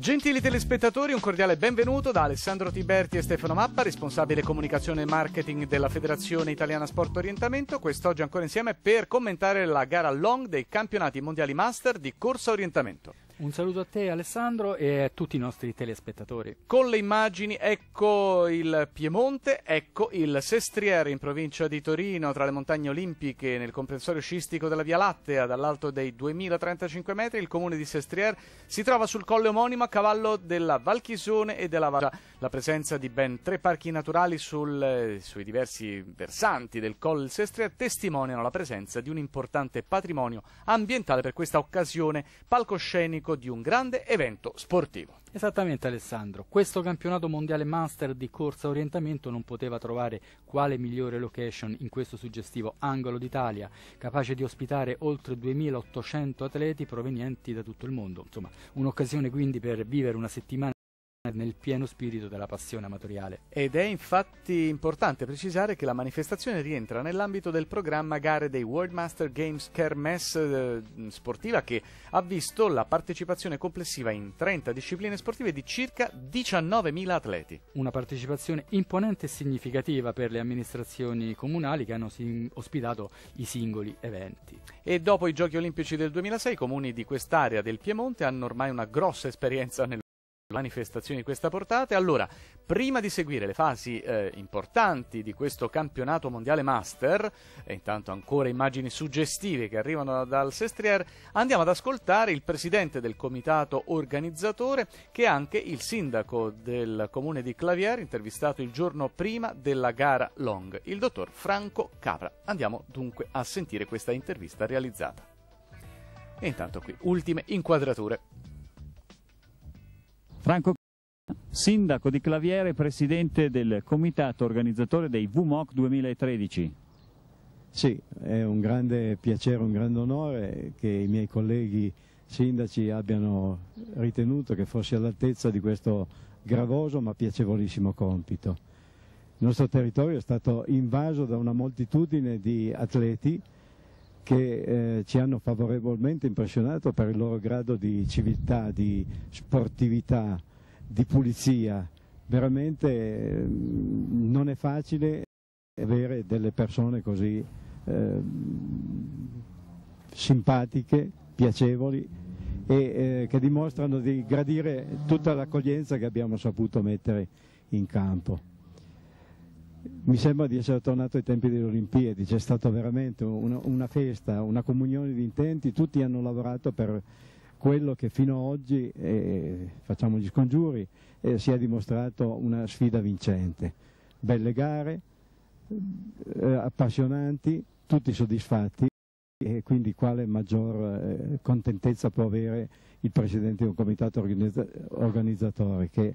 Gentili telespettatori, un cordiale benvenuto da Alessandro Tiberti e Stefano Mappa, responsabile comunicazione e marketing della Federazione Italiana Sport Orientamento, quest'oggi ancora insieme per commentare la gara long dei campionati mondiali master di corsa orientamento. Un saluto a te Alessandro e a tutti i nostri telespettatori. Con le immagini ecco il Piemonte, ecco il Sestriere in provincia di Torino, tra le montagne olimpiche, nel comprensorio scistico della Via Lattea, dall'alto dei 2035 metri, il comune di Sestriere si trova sul colle omonimo a cavallo della Valchisone e della Vara la presenza di ben tre parchi naturali sul, eh, sui diversi versanti del Col Sestria testimoniano la presenza di un importante patrimonio ambientale per questa occasione palcoscenico di un grande evento sportivo. Esattamente Alessandro, questo campionato mondiale master di corsa orientamento non poteva trovare quale migliore location in questo suggestivo angolo d'Italia, capace di ospitare oltre 2800 atleti provenienti da tutto il mondo. Insomma, un'occasione quindi per vivere una settimana nel pieno spirito della passione amatoriale. Ed è infatti importante precisare che la manifestazione rientra nell'ambito del programma gare dei World Master Games Kermesse eh, sportiva che ha visto la partecipazione complessiva in 30 discipline sportive di circa 19.000 atleti. Una partecipazione imponente e significativa per le amministrazioni comunali che hanno ospitato i singoli eventi. E dopo i Giochi Olimpici del 2006 i comuni di quest'area del Piemonte hanno ormai una grossa esperienza nel manifestazioni di questa portata. Allora, prima di seguire le fasi eh, importanti di questo campionato mondiale master, e intanto ancora immagini suggestive che arrivano dal Sestriere, andiamo ad ascoltare il presidente del comitato organizzatore, che è anche il sindaco del comune di Clavier, intervistato il giorno prima della gara long, il dottor Franco Capra. Andiamo dunque a sentire questa intervista realizzata. E intanto qui, ultime inquadrature. Franco Sindaco di Claviere, presidente del comitato organizzatore dei VMOC 2013. Sì, è un grande piacere, un grande onore che i miei colleghi sindaci abbiano ritenuto che fossi all'altezza di questo gravoso ma piacevolissimo compito. Il nostro territorio è stato invaso da una moltitudine di atleti che eh, ci hanno favorevolmente impressionato per il loro grado di civiltà, di sportività, di pulizia. Veramente eh, non è facile avere delle persone così eh, simpatiche, piacevoli e eh, che dimostrano di gradire tutta l'accoglienza che abbiamo saputo mettere in campo mi sembra di essere tornato ai tempi delle Olimpiadi, c'è stata veramente una, una, festa, una comunione di intenti, tutti hanno lavorato per quello che fino ad oggi, eh, facciamo gli scongiuri, eh, si è dimostrato una sfida vincente. Belle gare, eh, appassionanti, tutti soddisfatti e quindi quale maggior eh, contentezza può avere il Presidente di un comitato organizzatore che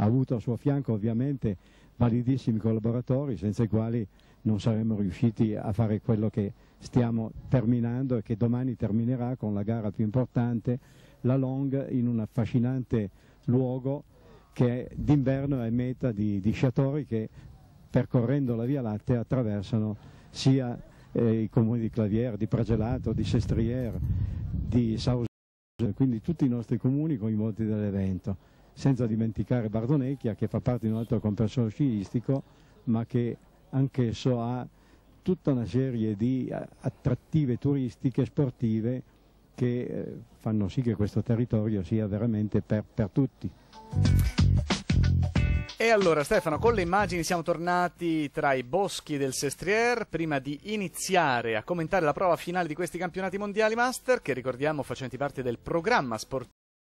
ha avuto al suo fianco ovviamente validissimi collaboratori senza i quali non saremmo riusciti a fare quello che stiamo terminando e che domani terminerà con la gara più importante, la Long, in un affascinante luogo che d'inverno è meta di, di, sciatori che percorrendo la Via Latte attraversano sia eh, i comuni di Clavier, di Pragelato, di Sestriere, di Sausen, quindi tutti i nostri comuni coinvolti dall'evento senza dimenticare Bardonecchia che fa parte di un altro compenso sciistico ma che anch'esso ha tutta una serie di eh, attrattive turistiche, sportive che eh, fanno sì che questo territorio sia veramente per, per tutti. E allora Stefano, con le immagini siamo tornati tra i boschi del Sestrier, prima di iniziare a commentare la prova finale di questi campionati mondiali master che ricordiamo facenti parte del programma sportivo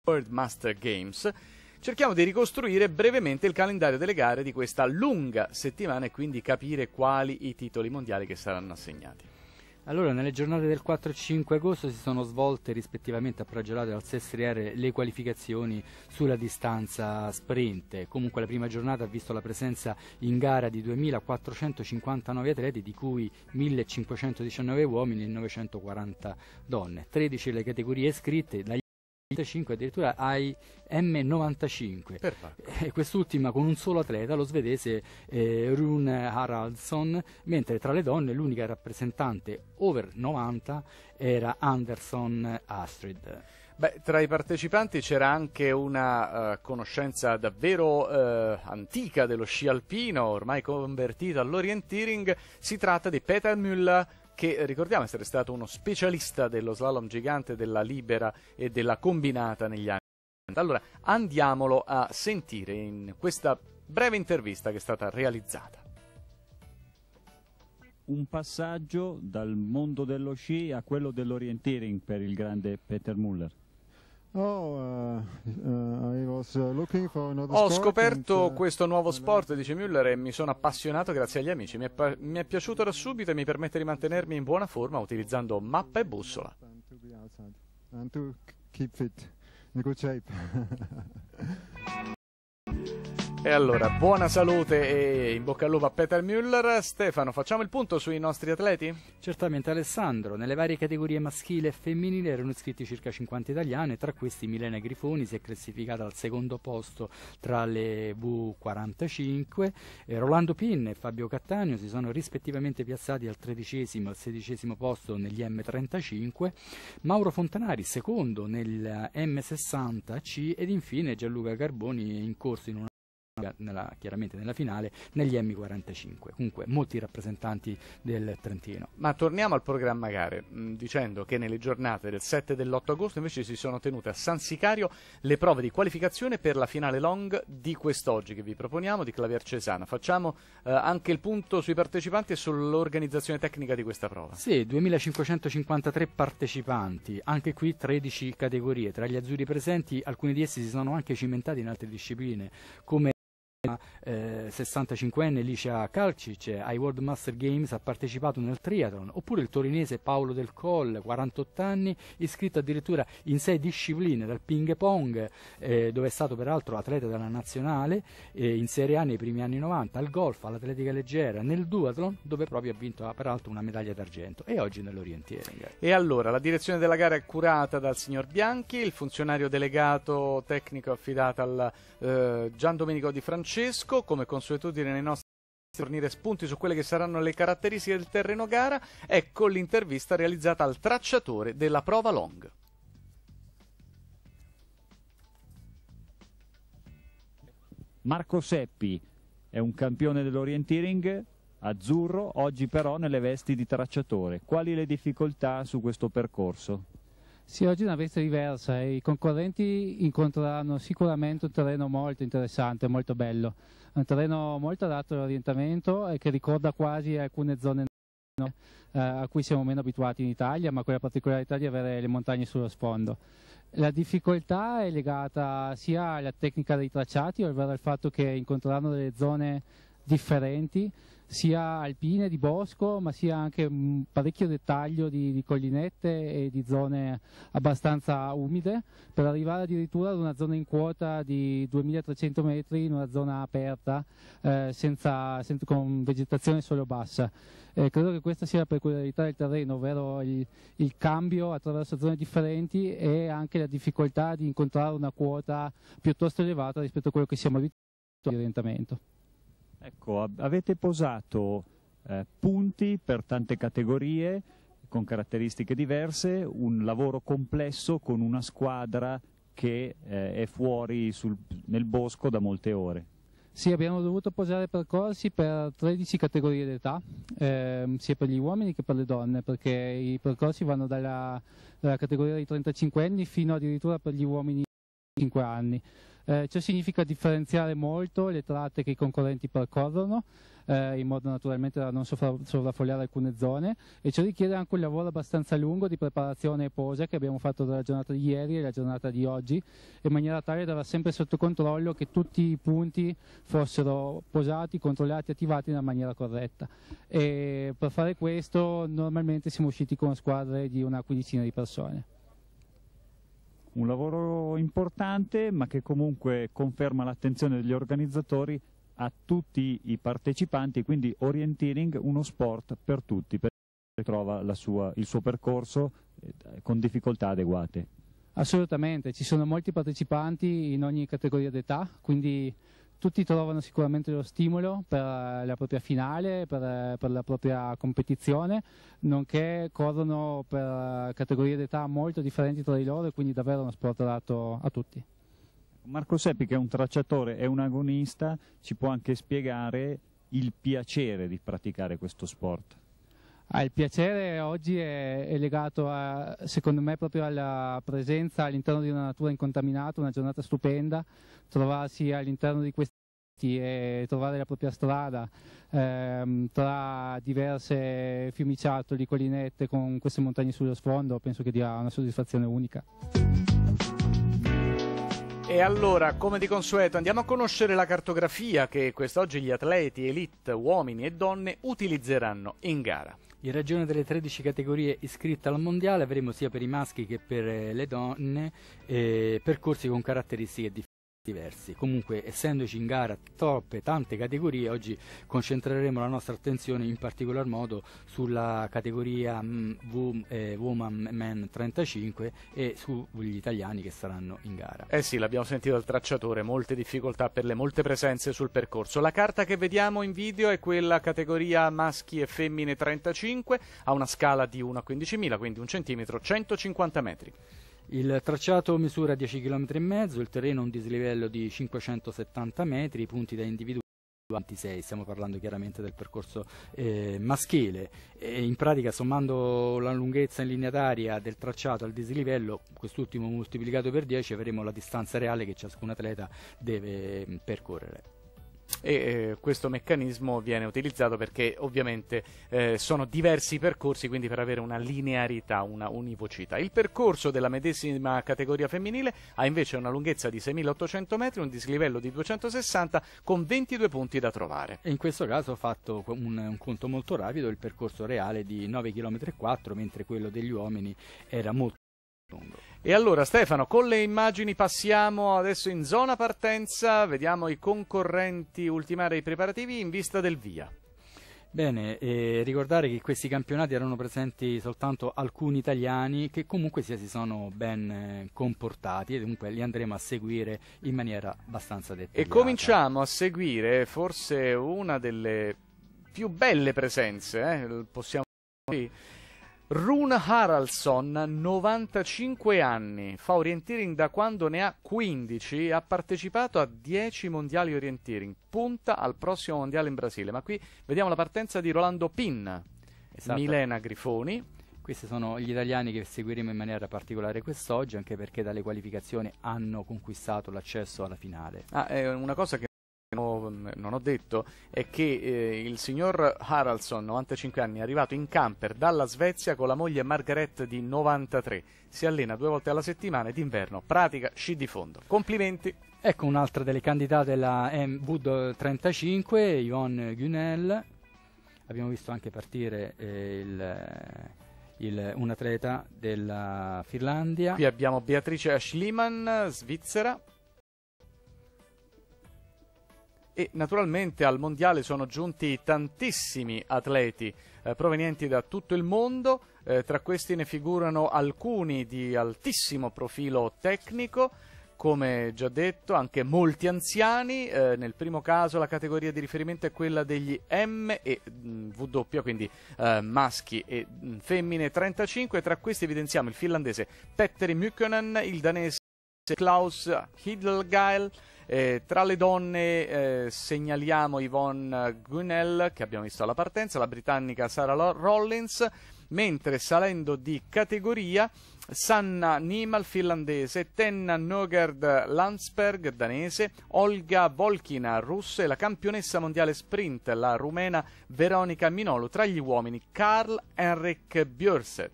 World Master Games cerchiamo di ricostruire brevemente il calendario delle gare di questa lunga settimana e quindi capire quali i titoli mondiali che saranno assegnati. Allora, nelle giornate del 4 e 5 agosto si sono svolte rispettivamente a Pragelato e al Sestriere le qualificazioni sulla distanza sprint. Comunque la prima giornata ha visto la presenza in gara di 2.459 atleti, di cui 1.519 uomini e 940 donne. 13 le categorie iscritte, 35 addirittura ai M95 Perfetto. quest'ultima con un solo atleta lo svedese eh, Rune Haraldsson mentre tra le donne l'unica rappresentante over 90 era Anderson Astrid Beh, tra i partecipanti c'era anche una uh, conoscenza davvero uh, antica dello sci alpino, ormai convertita all'orienteering. Si tratta di Peter Müller, che eh, ricordiamo essere stato uno specialista dello slalom gigante, della libera e della combinata negli anni. Allora andiamolo a sentire in questa breve intervista che è stata realizzata. Un passaggio dal mondo dello sci a quello dell'orienteering per il grande Peter Muller. Oh, eh, eh, eh, Ho scoperto questo nuovo sport, dice Müller, e mi sono appassionato grazie agli amici. Mi è, mi è piaciuto da subito e mi permette di mantenermi in buona forma utilizzando mappa e bussola. And to keep fit, in good shape. E allora, buona salute e in bocca al lupo a Peter Müller. Stefano, facciamo il punto sui nostri atleti? Certamente Alessandro, nelle varie categorie maschile e femminile erano iscritti circa 50 italiane, tra questi Milena Grifoni si è classificata al secondo posto tra le V45, eh, Rolando Pin e Fabio Cattaneo si sono rispettivamente piazzati al tredicesimo e al sedicesimo posto negli M35, Mauro Fontanari secondo nel M60C ed infine Gianluca Carboni in corso in una nella, chiaramente nella finale negli M45. Comunque molti rappresentanti del Trentino. Ma torniamo al programma gare, mh, mm, dicendo che nelle giornate del 7 e dell'8 agosto invece si sono tenute a San Sicario le prove di qualificazione per la finale long di quest'oggi che vi proponiamo di Claviercesana. Facciamo eh, anche il punto sui partecipanti e sull'organizzazione tecnica di questa prova. Sì, 2553 partecipanti, anche qui 13 categorie. Tra gli azzurri presenti alcuni di essi si sono anche cimentati in altre discipline come eh, 65enne Licia Calcic ai World Master Games ha partecipato nel triathlon, oppure il torinese Paolo Del Col 48 anni, iscritto addirittura in sei discipline, dal ping pong, eh, dove è stato peraltro atleta della nazionale eh, in Serie A nei primi anni 90, al golf, all'atletica leggera, nel duathlon, dove proprio ha vinto peraltro una medaglia d'argento, e oggi nell'orientiering. E allora, la direzione della gara è curata dal signor Bianchi, il funzionario delegato tecnico affidato al eh, Gian Domenico Di Francesco, Francesco, come consuetudine nei nostri fornire spunti su quelle che saranno le caratteristiche del terreno gara, ecco l'intervista realizzata al tracciatore della prova long. Marco Seppi è un campione dell'orienteering azzurro, oggi però nelle vesti di tracciatore. Quali le difficoltà su questo percorso? Sì, oggi è una veste diversa e eh. i concorrenti incontreranno sicuramente un terreno molto interessante, molto bello, un terreno molto adatto all'orientamento e che ricorda quasi alcune zone eh, a cui siamo meno abituati in Italia, ma con la particolarità di avere le montagne sullo sfondo. La difficoltà è legata sia alla tecnica dei tracciati, ovvero al fatto che incontreranno delle zone differenti sia alpine di bosco ma sia anche un mm, parecchio dettaglio di, di, collinette e di zone abbastanza umide per arrivare addirittura ad una zona in quota di 2300 metri in una zona aperta eh, senza, senza, con vegetazione solo bassa. Eh, credo che questa sia la peculiarità del terreno, ovvero il, il cambio attraverso zone differenti e anche la difficoltà di incontrare una quota piuttosto elevata rispetto a quello che siamo abituati orientamento. Ecco, avete posato eh, punti per tante categorie con caratteristiche diverse, un lavoro complesso con una squadra che eh, è fuori sul, nel bosco da molte ore. Sì, abbiamo dovuto posare percorsi per 13 categorie d'età, ehm, sia per gli uomini che per le donne, perché i percorsi vanno dalla, dalla categoria dei 35 anni fino addirittura per gli uomini di 5 anni. Eh, ciò significa differenziare molto le tratte che i concorrenti percorrono, eh, in modo naturalmente da non sovraffogliare alcune zone, e ci richiede anche un lavoro abbastanza lungo di preparazione e posa che abbiamo fatto dalla giornata di ieri e la giornata di oggi, in maniera tale da avere sempre sotto controllo che tutti i punti fossero posati, controllati, attivati nella maniera corretta. E per fare questo normalmente siamo usciti con squadre di una quindicina di persone un lavoro importante ma che comunque conferma l'attenzione degli organizzatori a tutti i partecipanti, quindi orienteering uno sport per tutti, perché trova sua, il suo percorso eh, con difficoltà adeguate. Assolutamente, ci sono molti partecipanti in ogni categoria d'età, quindi tutti trovano sicuramente lo stimolo per eh, la propria finale, per, eh, per la propria competizione, nonché corrono per eh, categorie d'età molto differenti tra di loro e quindi davvero uno sport adatto a tutti. Marco Seppi che è un tracciatore e un agonista ci può anche spiegare il piacere di praticare questo sport. Ah, il piacere oggi è, è legato a, secondo me proprio alla presenza all'interno di una natura incontaminata, una giornata stupenda, trovarsi all'interno di questi progetti e trovare la propria strada ehm, tra diverse fiumiciattoli, collinette con queste montagne sullo sfondo, penso che dia una soddisfazione unica. E allora, come di consueto, andiamo a conoscere la cartografia che quest'oggi gli atleti elite, uomini e donne, utilizzeranno in gara. In ragione delle 13 categorie iscritte al mondiale avremo sia per i maschi che per le donne eh, percorsi con caratteristiche differenti certi versi. Comunque, essendoci in gara troppe, tante categorie, oggi concentreremo la nostra attenzione in particolar modo sulla categoria mm, w, eh, Woman Men 35 e sugli italiani che saranno in gara. Eh sì, l'abbiamo sentito dal tracciatore, molte difficoltà per le molte presenze sul percorso. La carta che vediamo in video è quella categoria maschi e femmine 35, ha una scala di 1 a 15.000, quindi un centimetro, 150 metri. Il tracciato misura 10 km e mezzo, il terreno ha un dislivello di 570 metri, i punti da individuare 26, stiamo parlando chiaramente del percorso eh, maschile. E in pratica, sommando la lunghezza in linea d'aria del tracciato al dislivello, quest'ultimo moltiplicato per 10, avremo la distanza reale che ciascun atleta deve mm, percorrere e eh, questo meccanismo viene utilizzato perché ovviamente eh, sono diversi i percorsi, quindi per avere una linearità, una univocità. Il percorso della medesima categoria femminile ha invece una lunghezza di 6.800 metri, un dislivello di 260 con 22 punti da trovare. In questo caso ho fatto un, un conto molto rapido, il percorso reale di 9,4 km, mentre quello degli uomini era molto e allora Stefano, con le immagini passiamo adesso in zona partenza, vediamo i concorrenti ultimare i preparativi in vista del via. Bene, eh, ricordare che in questi campionati erano presenti soltanto alcuni italiani che comunque si sono ben eh, comportati e dunque li andremo a seguire in maniera abbastanza dettagliata. E cominciamo a seguire forse una delle più belle presenze, eh, possiamo dire Rune Haraldsson, 95 anni, fa orienteering da quando ne ha 15, ha partecipato a 10 mondiali orienteering, punta al prossimo mondiale in Brasile. Ma qui vediamo la partenza di Rolando Pin, esatto. Milena Grifoni. Questi sono gli italiani che seguiremo in maniera particolare quest'oggi, anche perché dalle qualificazioni hanno conquistato l'accesso alla finale. Ah, è una cosa che non ho detto è che eh, il signor Haraldson, 95 anni, è arrivato in camper dalla Svezia con la moglie Margaret di 93. Si allena due volte alla settimana ed inverno pratica sci di fondo. Complimenti! Ecco un'altra delle candidate della Wood 35, Yvonne Gunel. Abbiamo visto anche partire eh, il, eh, il, un atleta della Finlandia. Qui abbiamo Beatrice Schliman, svizzera. e naturalmente al mondiale sono giunti tantissimi atleti eh, provenienti da tutto il mondo, eh, tra questi ne figurano alcuni di altissimo profilo tecnico, come già detto, anche molti anziani. Eh, nel primo caso la categoria di riferimento è quella degli M e mm, W, quindi eh, maschi e mm, femmine 35. Tra questi evidenziamo il finlandese Petteri Mykkönen, il danese Klaus Hiddelgeil. Eh, tra le donne eh, segnaliamo Yvonne Gunnell, che abbiamo visto alla partenza, la britannica Sarah Rollins, mentre salendo di categoria Sanna Nimal finlandese, Tenna Nogard Landsberg danese, Olga Volkina russa e la campionessa mondiale sprint, la rumena Veronica Minolo, tra gli uomini Karl Henrik Björset.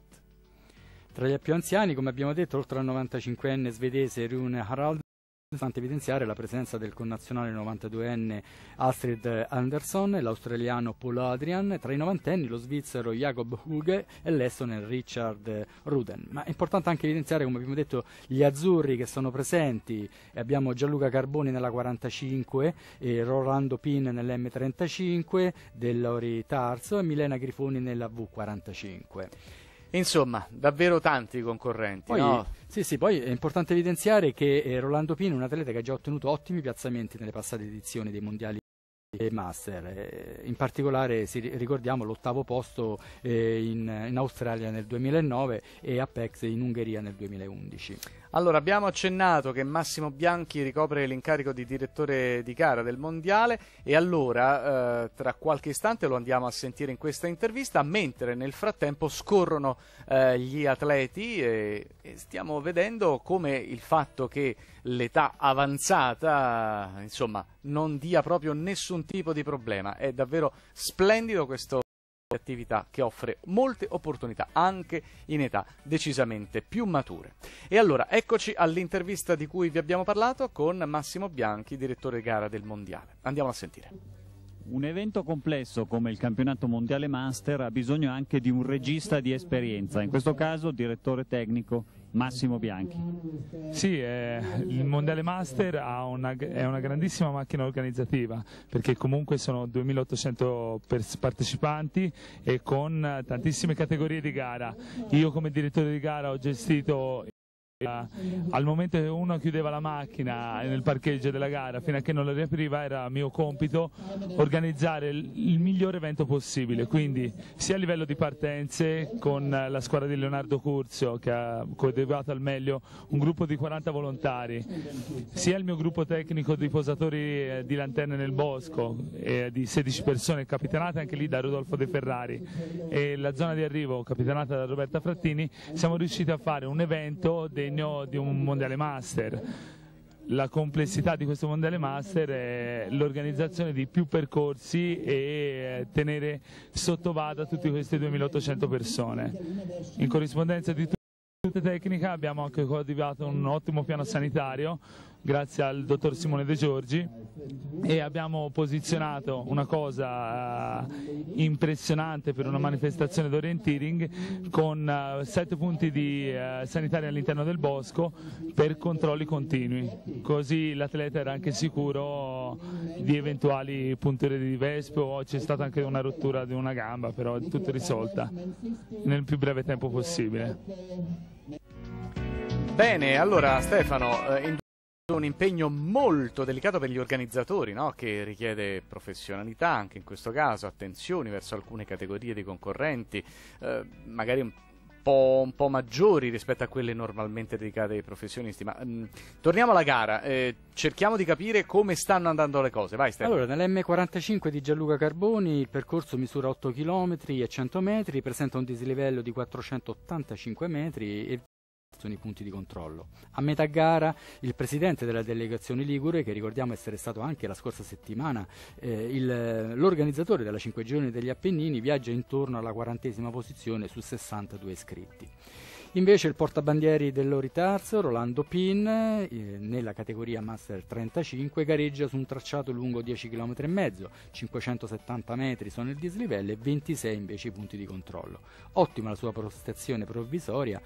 Tra gli più anziani, come abbiamo detto, oltre al 95enne svedese Rune Harald, Interessante evidenziare la presenza del connazionale 92enne Astrid Anderson, l'australiano Paul Adrian, tra i novantenni lo svizzero Jacob Huge e l'estone Richard Ruden. Ma è importante anche evidenziare, come abbiamo detto, gli azzurri che sono presenti. Abbiamo Gianluca Carboni nella 45, Rolando Pin nell'M35, Delori Tarso e Milena Grifoni nella V45. Insomma, davvero tanti concorrenti. Poi, no? Sì, sì, poi è importante evidenziare che eh, Rolando Pino è un atleta che ha già ottenuto ottimi piazzamenti nelle passate edizioni dei mondiali e master. Eh, in particolare ricordiamo l'ottavo posto eh, in, Australia nel 2009 e Apex in Ungheria nel 2011. Allora, abbiamo accennato che Massimo Bianchi ricopre l'incarico di direttore di gara del Mondiale e allora eh, tra qualche istante lo andiamo a sentire in questa intervista, mentre nel frattempo scorrono eh, gli atleti e, e, stiamo vedendo come il fatto che l'età avanzata, insomma, non dia proprio nessun tipo di problema. È davvero splendido questo attività che offre molte opportunità anche in età decisamente più mature. E allora eccoci all'intervista di cui vi abbiamo parlato con Massimo Bianchi, direttore gara del Mondiale. Andiamo a sentire. Un evento complesso come il campionato mondiale master ha bisogno anche di un regista di esperienza, in questo caso direttore tecnico Massimo Bianchi. Sì, eh, il Mondiale Master una, è una grandissima macchina organizzativa perché comunque sono 2800 partecipanti e con tantissime categorie di gara. Io come direttore di gara ho gestito al momento che uno chiudeva la macchina nel parcheggio della gara fino a che non la riapriva era mio compito organizzare il miglior evento possibile, quindi sia a livello di partenze con la squadra di Leonardo Curzio che ha coadiuvato al meglio un gruppo di 40 volontari, sia il mio gruppo tecnico di posatori eh, di lanterne nel bosco eh, di 16 persone capitanate anche lì da Rodolfo De Ferrari e la zona di arrivo capitanata da Roberta Frattini, siamo riusciti a fare un evento dei impegno di un mondiale master. La complessità di questo mondiale master è l'organizzazione di più percorsi e eh, tenere sotto vada tutte queste 2800 persone. In corrispondenza di tutta tutte tecnica abbiamo anche coltivato un ottimo piano sanitario grazie al dottor Simone De Giorgi e abbiamo posizionato una cosa eh, impressionante per una manifestazione d'orienteering con eh, sette punti di eh, sanitari all'interno del bosco per controlli continui, così l'atleta era anche sicuro di eventuali punture di vespe o c'è stata anche una rottura di una gamba, però è tutto risolta nel più breve tempo possibile. Bene, allora Stefano, eh, un impegno molto delicato per gli organizzatori, no? che richiede professionalità, anche in questo caso, attenzioni verso alcune categorie di concorrenti, eh, magari un po', un po', maggiori rispetto a quelle normalmente dedicate ai professionisti. Ma mh, mm, torniamo alla gara, eh, cerchiamo di capire come stanno andando le cose. Vai, Stefano. Allora, nell'M45 di Gianluca Carboni il percorso misura 8 km e 100 metri, presenta un dislivello di 485 metri e sono i punti di controllo. A metà gara il presidente della delegazione Ligure, che ricordiamo essere stato anche la scorsa settimana eh, l'organizzatore della 5 giorni degli Appennini, viaggia intorno alla quarantesima posizione su 62 iscritti. Invece il portabandieri dell'Oritarzo, Rolando Pin, eh, nella categoria Master 35, gareggia su un tracciato lungo 10,5 km 570 metri sono il dislivello e 26 invece i punti di controllo. Ottima la sua prestazione provvisoria,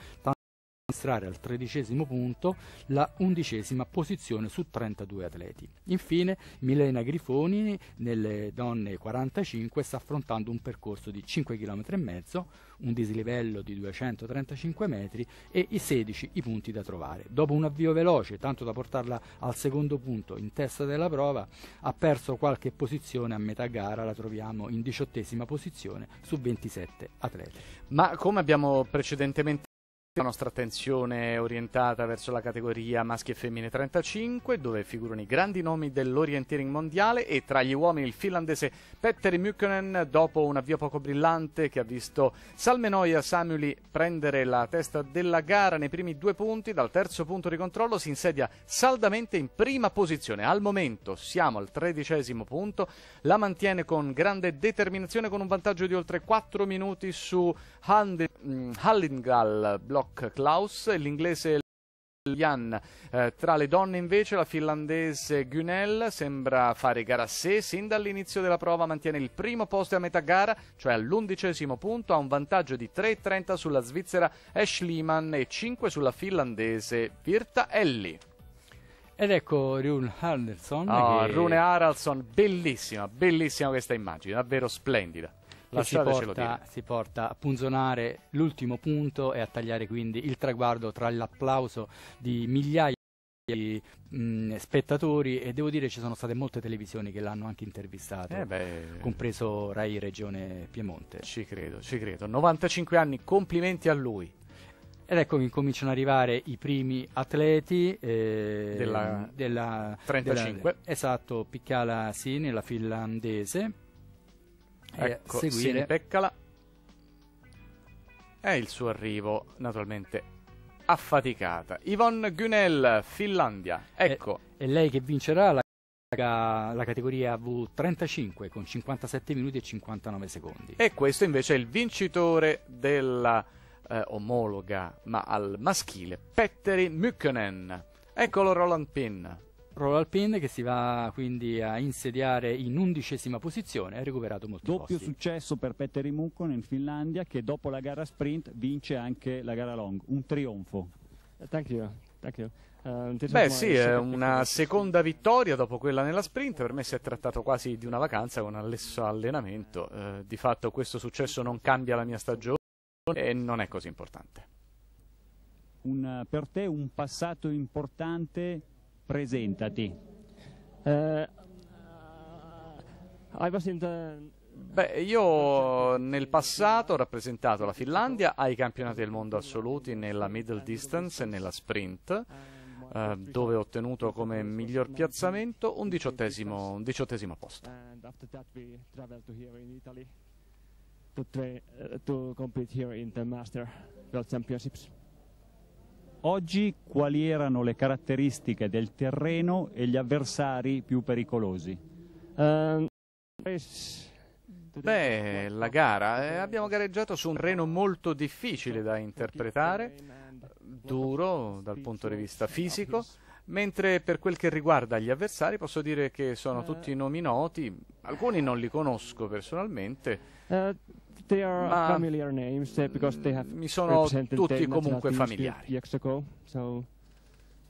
registrare al tredicesimo punto la undicesima posizione su 32 atleti. Infine Milena Grifoni nelle donne 45 sta affrontando un percorso di 5 km e mezzo, un dislivello di 235 metri e i 16 i punti da trovare. Dopo un avvio veloce, tanto da portarla al secondo punto in testa della prova, ha perso qualche posizione a metà gara, la troviamo in diciottesima posizione su 27 atleti. Ma come abbiamo precedentemente la nostra attenzione è orientata verso la categoria maschi e femmine 35, dove figurano i grandi nomi dell'orienteering mondiale e tra gli uomini il finlandese Petteri Mykkonen, dopo un avvio poco brillante che ha visto Salmenoia Samuli prendere la testa della gara nei primi due punti, dal terzo punto di controllo si insedia saldamente in prima posizione. Al momento siamo al tredicesimo punto, la mantiene con grande determinazione con un vantaggio di oltre 4 minuti su Hand- mm, Hallingal, Lock Klaus, l'inglese Jan. Eh, tra le donne invece la finlandese Gunel sembra fare gara a sé, sin dall'inizio della prova mantiene il primo posto a metà gara, cioè all'undicesimo punto, ha un vantaggio di 3,30 sulla svizzera Ash Lehman e 5 sulla finlandese Virta Elli. Ed ecco Rune Haraldsson. Oh, che... Rune Haraldsson, bellissima, bellissima questa immagine, davvero splendida la si porta, si porta a punzonare l'ultimo punto e a tagliare quindi il traguardo tra l'applauso di migliaia di spettatori e devo dire ci sono state molte televisioni che l'hanno anche intervistato, eh compreso Rai Regione Piemonte. Ci credo, ci credo. 95 anni, complimenti a lui. Ed ecco che cominciano ad arrivare i primi atleti eh, della, della, 35. Della, esatto, Piccala Sini, la finlandese ecco, seguire. si È il suo arrivo, naturalmente, affaticata. Yvonne Gunel, Finlandia. Ecco. È, lei che vincerà la, la, categoria V35 con 57 minuti e 59 secondi. E questo invece è il vincitore della eh, omologa, ma al maschile, Petteri Mykkonen. Eccolo Roland Pin. Roll Pin che si va quindi a insediare in undicesima posizione ha recuperato molti doppio posti. successo per Petteri Munkon in Finlandia che dopo la gara sprint vince anche la gara long un trionfo eh, thank you, thank you. Uh, Beh sì, è una seconda vittoria dopo quella nella sprint, per me si è trattato quasi di una vacanza con allesso allenamento, uh, di fatto questo successo non cambia la mia stagione e non è così importante. Un, per te un passato importante presentati. Eh, Beh, io nel passato ho rappresentato la Finlandia ai campionati del mondo assoluti nella middle distance e nella sprint, eh, dove ho ottenuto come miglior piazzamento un diciottesimo, un diciottesimo posto. To, eh, to compete here in the Master World Championships. Oggi quali erano le caratteristiche del terreno e gli avversari più pericolosi? Ehm, Beh, la gara. Eh, abbiamo gareggiato su un terreno molto difficile da interpretare, duro dal punto di vista fisico, mentre per quel che riguarda gli avversari posso dire che sono tutti nomi noti, alcuni non li conosco personalmente. Eh, ma names, uh, mi sono tutti comunque familiari. Years so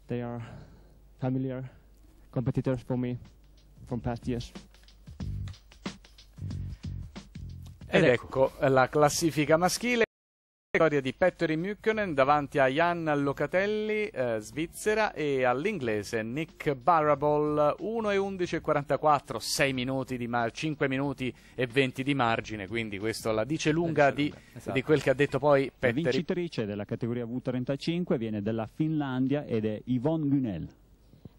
they are familiar competitors for me from past years. Ed ecco, ecco la classifica maschile storia di Petteri Mukkonen davanti a Jan Locatelli, eh, Svizzera, e all'inglese Nick Barabol, 1 e 11 e 44, 6 minuti di mar- 5 minuti e 20 di margine, quindi questo la dice lunga di, esatto. di quel che ha detto poi Petteri. La vincitrice della categoria V35 viene dalla Finlandia ed è Yvonne Gunel.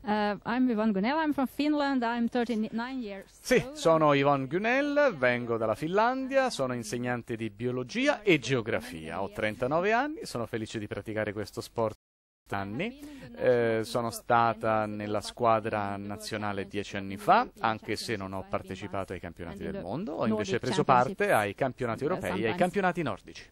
Uh, I'm Yvonne Gunel, I'm from Finland, I'm 39 years Sì, sono Yvonne Gunel, vengo dalla Finlandia, sono insegnante di biologia e geografia. Ho 39 anni, sono felice di praticare questo sport anni. Eh, sono stata nella squadra nazionale dieci anni fa, anche se non ho partecipato ai campionati del mondo, ho invece preso parte ai campionati europei e ai campionati nordici.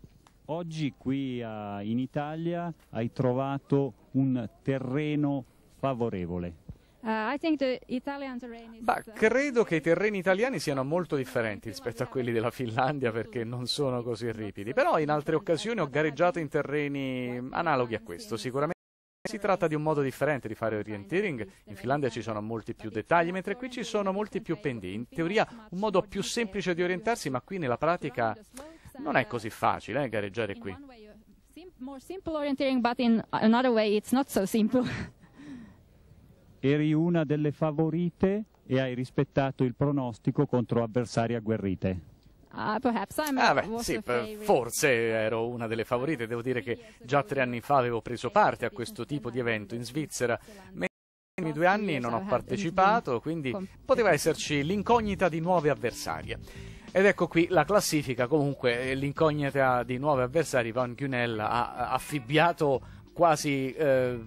Oggi qui uh, in Italia hai trovato un terreno favorevole. Bah, uh, credo che i terreni italiani siano molto differenti rispetto a quelli della Finlandia perché non sono così ripidi, però in altre occasioni ho gareggiato in terreni analoghi a questo, sicuramente. Si tratta di un modo differente di fare orienteering, in Finlandia ci sono molti più dettagli, mentre qui ci sono molti più pendii. In teoria un modo più semplice di orientarsi, ma qui nella pratica non è così facile eh, gareggiare qui. Uh, more simple orienteering, but in another way it's not so simple. eri una delle favorite e hai rispettato il pronostico contro avversari agguerrite. Uh, ah beh, sì, forse ero una delle favorite, devo dire che già tre anni fa avevo preso parte a questo tipo di evento in Svizzera. Nei ultimi due anni non ho partecipato, quindi poteva esserci l'incognita di nuove avversarie. Ed ecco qui la classifica, comunque l'incognita di nuove avversarie, Van Gunel ha affibbiato quasi eh,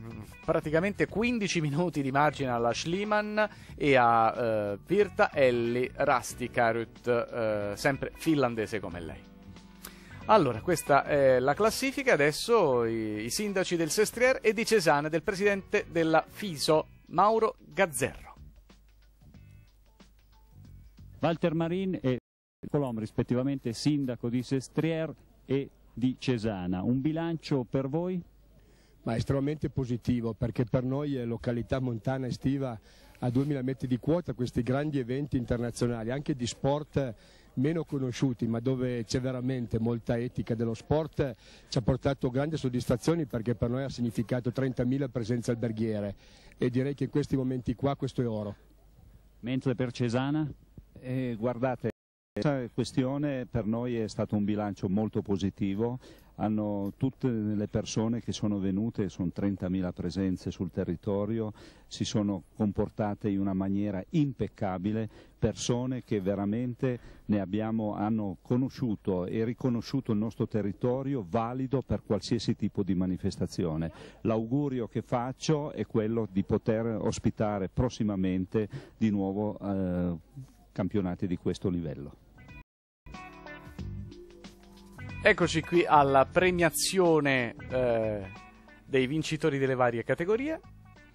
praticamente 15 minuti di margine alla Schliemann e a eh, Virta Elli Rastikarut, eh, sempre finlandese come lei. Allora, questa è la classifica, adesso i, i sindaci del Sestriere e di Cesana del presidente della FISO, Mauro Gazzerro. Walter Marin e Colom rispettivamente sindaco di Sestriere e di Cesana. Un bilancio per voi? ma è estremamente positivo perché per noi eh, località montana estiva a 2000 metri di quota questi grandi eventi internazionali, anche di sport eh, meno conosciuti ma dove c'è veramente molta etica dello sport eh, ci ha portato grandi soddisfazioni perché per noi ha significato 30.000 presenze alberghiere e direi che in questi momenti qua questo è oro. Mentre per Cesana? Eh, guardate, questa questione per noi è stato un bilancio molto positivo, hanno tutte le persone che sono venute, sono 30.000 presenze sul territorio, si sono comportate in una maniera impeccabile, persone che veramente abbiamo, hanno conosciuto e riconosciuto il nostro territorio valido per qualsiasi tipo di manifestazione. L'augurio che faccio è quello di poter ospitare prossimamente di nuovo eh, campionati di questo livello. Eccoci qui alla premiazione eh, dei vincitori delle varie categorie.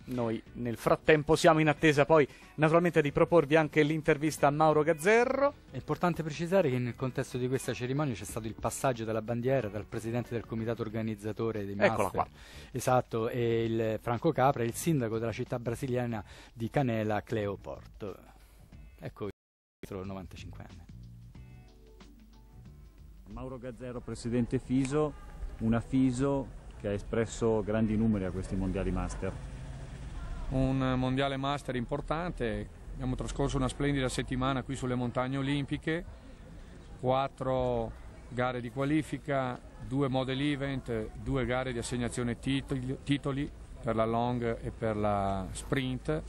Noi nel frattempo siamo in attesa poi naturalmente di proporvi anche l'intervista a Mauro Gazzerro. È importante precisare che nel contesto di questa cerimonia c'è stato il passaggio della bandiera dal presidente del comitato organizzatore dei Master. Eccola qua. Esatto, e il Franco Capra, il sindaco della città brasiliana di Canela, Cleoport. Ecco, il 95 enne Mauro Gazzero, presidente Fiso, una Fiso che ha espresso grandi numeri a questi mondiali master. Un mondiale master importante, abbiamo trascorso una splendida settimana qui sulle montagne olimpiche, quattro gare di qualifica, due model event, due gare di assegnazione titoli per la long e per la sprint,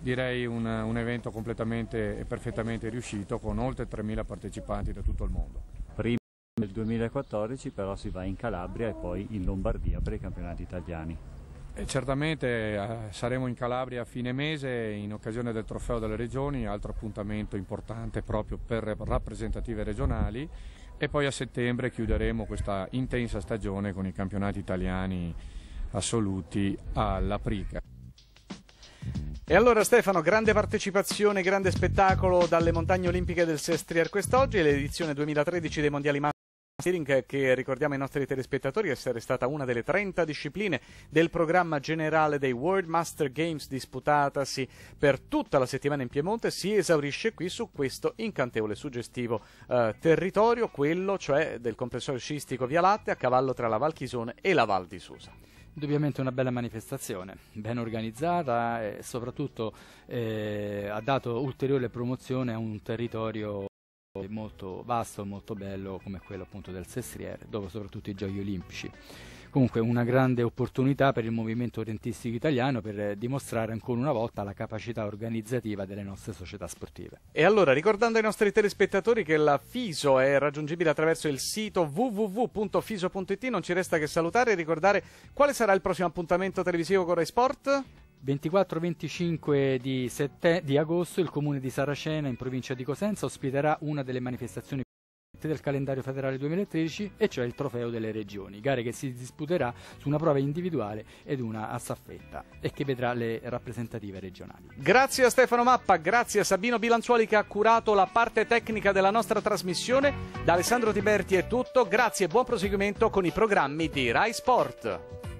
direi un, un evento completamente e perfettamente riuscito con oltre 3.000 partecipanti da tutto il mondo. Nel 2014 però si va in Calabria e poi in Lombardia per i campionati italiani. E certamente eh, saremo in Calabria a fine mese in occasione del Trofeo delle Regioni, altro appuntamento importante proprio per rappresentative regionali e poi a settembre chiuderemo questa intensa stagione con i campionati italiani assoluti alla Prica. E allora Stefano, grande partecipazione, grande spettacolo dalle montagne olimpiche del Sestrier quest'oggi, l'edizione 2013 dei mondiali Steering che ricordiamo ai nostri telespettatori essere stata una delle 30 discipline del programma generale dei World Master Games disputatasi per tutta la settimana in Piemonte si esaurisce qui su questo incantevole suggestivo eh, territorio, quello cioè del comprensorio sciistico Via Latte a cavallo tra la Val Chisone e la Val di Susa. Indubbiamente una bella manifestazione, ben organizzata e soprattutto eh, ha dato ulteriore promozione a un territorio molto vasto, e molto bello come quello appunto del Sestriere, dopo soprattutto i giochi olimpici. Comunque una grande opportunità per il movimento orientistico italiano per dimostrare ancora una volta la capacità organizzativa delle nostre società sportive. E allora ricordando ai nostri telespettatori che la FISO è raggiungibile attraverso il sito www.fiso.it non ci resta che salutare e ricordare quale sarà il prossimo appuntamento televisivo con Rai Sport? 24-25 di, sette- di, agosto il comune di Saracena in provincia di Cosenza ospiterà una delle manifestazioni più importanti del calendario federale 2013 e cioè il trofeo delle regioni, gare che si disputerà su una prova individuale ed una a staffetta e che vedrà le rappresentative regionali. Grazie a Stefano Mappa, grazie a Sabino Bilanzuoli che ha curato la parte tecnica della nostra trasmissione, da Alessandro Tiberti è tutto, grazie e buon proseguimento con i programmi di Rai Sport.